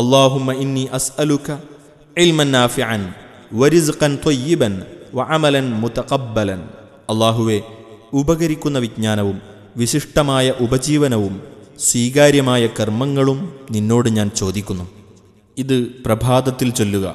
اللهم إني أسألك علما نافعا ورزقا طيبا وعملا متقبلا അള്ളാഹുവെ ഉപകരിക്കുന്ന വിജ്ഞാനവും വിശിഷ്ടമായ ഉപജീവനവും സ്വീകാര്യമായ കർമ്മങ്ങളും നിന്നോട് ഞാൻ ചോദിക്കുന്നു ഇത് പ്രഭാതത്തിൽ ചൊല്ലുക